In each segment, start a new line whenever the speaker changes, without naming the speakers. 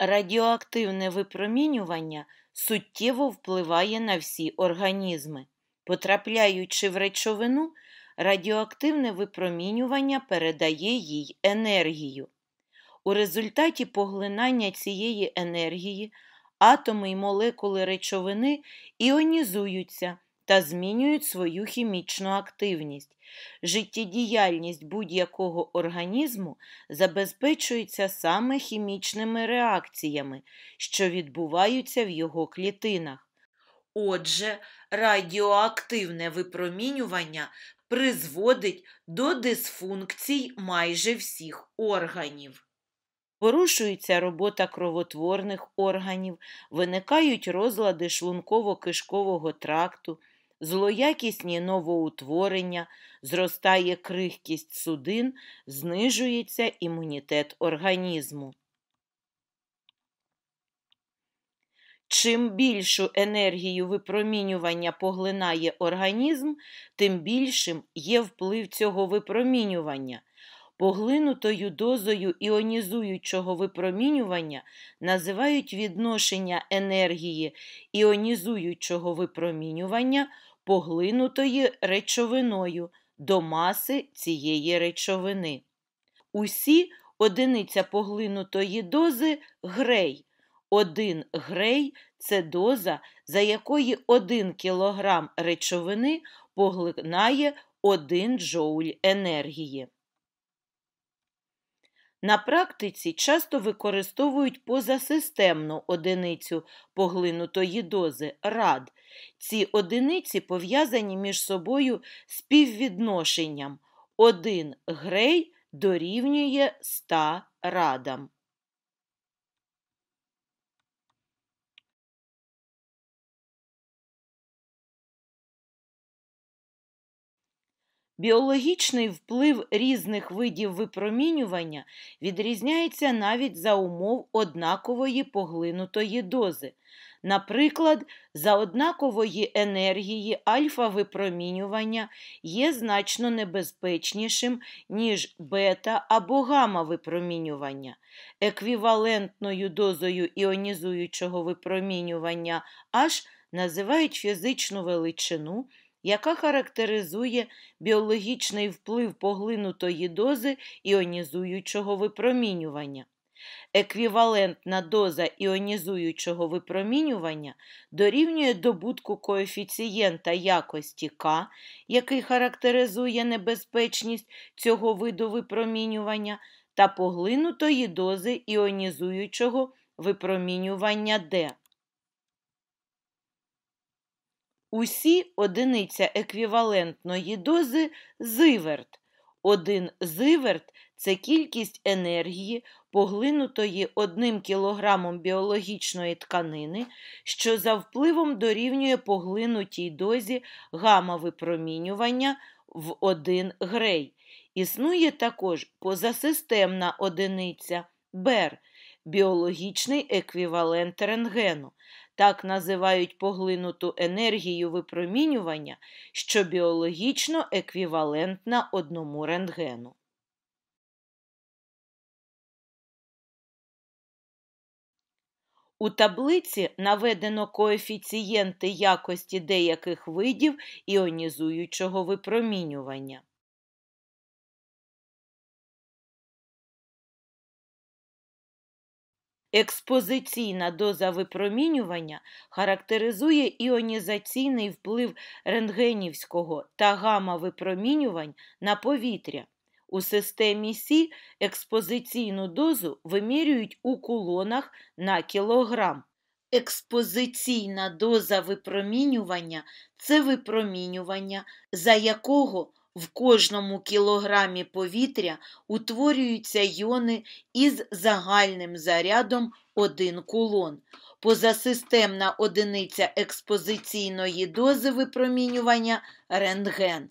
радіоактивне випромінювання суттєво впливає на всі організми. Потрапляючи в речовину, радіоактивне випромінювання передає їй енергію. У результаті поглинання цієї енергії атоми й молекули речовини іонізуються та змінюють свою хімічну активність, Життєдіяльність будь-якого організму забезпечується саме хімічними реакціями, що відбуваються в його клітинах. Отже, радіоактивне випромінювання призводить до дисфункцій майже всіх органів. Порушується робота кровотворних органів, виникають розлади шлунково-кишкового тракту, злоякісні новоутворення, зростає крихкість судин, знижується імунітет організму. Чим більшу енергію випромінювання поглинає організм, тим більшим є вплив цього випромінювання. Поглинутою дозою іонізуючого випромінювання називають відношення енергії іонізуючого випромінювання поглинутої речовиною до маси цієї речовини. Усі одиниця поглинутої дози грей. Один грей це доза, за якої 1 кілограм речовини поглинає 1 джоуль енергії. На практиці часто використовують позасистемну одиницю поглинутої дози рад. Ці одиниці пов'язані між собою співвідношенням один грей дорівнює 100 радам. Біологічний вплив різних видів випромінювання відрізняється навіть за умов однакової поглинутої дози. Наприклад, за однакової енергії альфа випромінювання є значно небезпечнішим, ніж бета або гамма випромінювання. Еквівалентною дозою іонізуючого випромінювання аж називають фізичну величину яка характеризує біологічний вплив поглинутої дози іонізуючого випромінювання. Еквівалентна доза іонізуючого випромінювання дорівнює добутку коефіцієнта якості К, який характеризує небезпечність цього виду випромінювання, та поглинутої дози іонізуючого випромінювання Д. Усі одиниця еквівалентної дози зиверт. Один зиверт це кількість енергії, поглинутої одним кілограмом біологічної тканини, що за впливом дорівнює поглинутій дозі гамма випромінювання в один грей. Існує також позасистемна одиниця бер біологічний еквівалент рентгену. Так називають поглинуту енергію випромінювання, що біологічно еквівалентна одному рентгену. У таблиці наведено коефіцієнти якості деяких видів іонізуючого випромінювання. Експозиційна доза випромінювання характеризує іонізаційний вплив рентгенівського та гама випромінювань на повітря. У системі Сі експозиційну дозу вимірюють у кулонах на кілограм. Експозиційна доза випромінювання це випромінювання, за якого в кожному кілограмі повітря утворюються йони із загальним зарядом 1 кулон. Позасистемна одиниця експозиційної дози випромінювання рентген.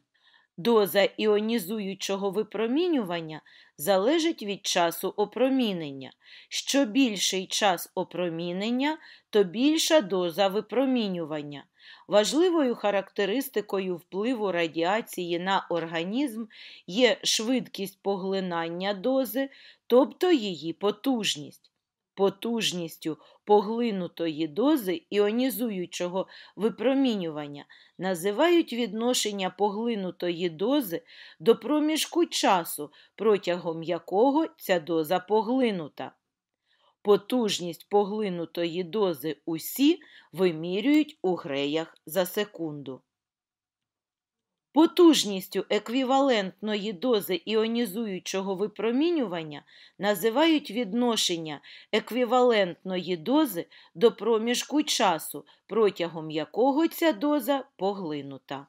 Доза іонізуючого випромінювання залежить від часу опромінення. Що більший час опромінення, то більша доза випромінювання. Важливою характеристикою впливу радіації на організм є швидкість поглинання дози, тобто її потужність. Потужністю поглинутої дози іонізуючого випромінювання називають відношення поглинутої дози до проміжку часу, протягом якого ця доза поглинута. Потужність поглинутої дози усі вимірюють у греях за секунду. Потужністю еквівалентної дози іонізуючого випромінювання називають відношення еквівалентної дози до проміжку часу, протягом якого ця доза поглинута.